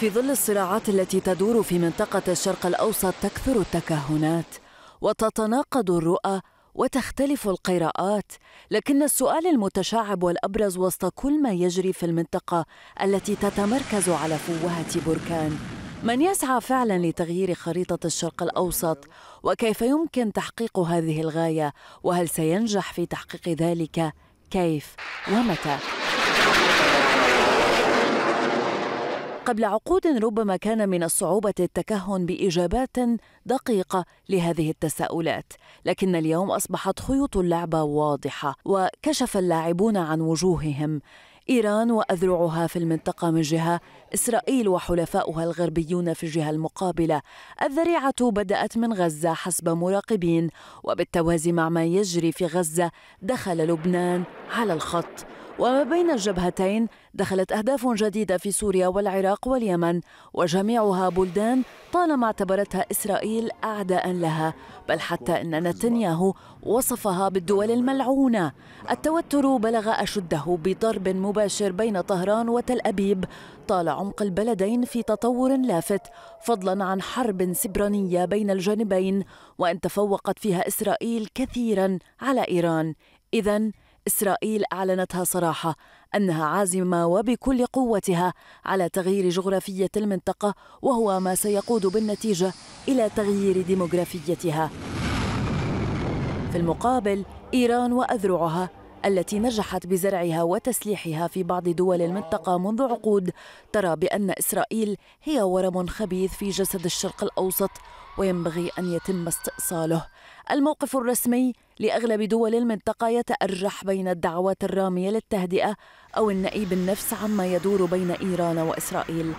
في ظل الصراعات التي تدور في منطقة الشرق الأوسط تكثر التكهنات وتتناقض الرؤى وتختلف القراءات لكن السؤال المتشعب والأبرز وسط كل ما يجري في المنطقة التي تتمركز على فوهة بركان من يسعى فعلا لتغيير خريطة الشرق الأوسط وكيف يمكن تحقيق هذه الغاية وهل سينجح في تحقيق ذلك كيف ومتى قبل عقود ربما كان من الصعوبة التكهن بإجابات دقيقة لهذه التساؤلات، لكن اليوم أصبحت خيوط اللعبة واضحة، وكشف اللاعبون عن وجوههم، إيران وأذرعها في المنطقة من جهة، إسرائيل وحلفاؤها الغربيون في الجهة المقابلة. الذريعة بدأت من غزة حسب مراقبين، وبالتوازي مع ما يجري في غزة دخل لبنان على الخط. وما بين الجبهتين دخلت أهداف جديدة في سوريا والعراق واليمن وجميعها بلدان طالما اعتبرتها إسرائيل أعداء لها بل حتى أن نتنياهو وصفها بالدول الملعونة التوتر بلغ أشده بضرب مباشر بين طهران وتل أبيب طال عمق البلدين في تطور لافت فضلا عن حرب سبرانية بين الجانبين وأن تفوقت فيها إسرائيل كثيرا على إيران إذا إسرائيل أعلنتها صراحة أنها عازمة وبكل قوتها على تغيير جغرافية المنطقة وهو ما سيقود بالنتيجة إلى تغيير ديموغرافيتها في المقابل إيران وأذرعها التي نجحت بزرعها وتسليحها في بعض دول المنطقة منذ عقود ترى بأن إسرائيل هي ورم خبيث في جسد الشرق الأوسط وينبغي أن يتم استئصاله الموقف الرسمي لأغلب دول المنطقة يتأرجح بين الدعوات الرامية للتهدئة أو النأي بالنفس عما يدور بين إيران وإسرائيل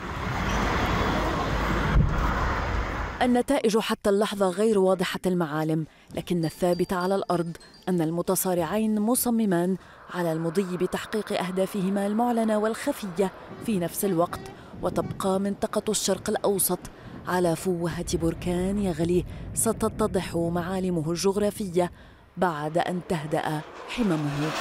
النتائج حتى اللحظة غير واضحة المعالم لكن الثابت على الأرض أن المتصارعين مصممان على المضي بتحقيق أهدافهما المعلنة والخفية في نفس الوقت وتبقى منطقة الشرق الأوسط على فوهة بركان يغلي ستتضح معالمه الجغرافية بعد أن تهدأ حممه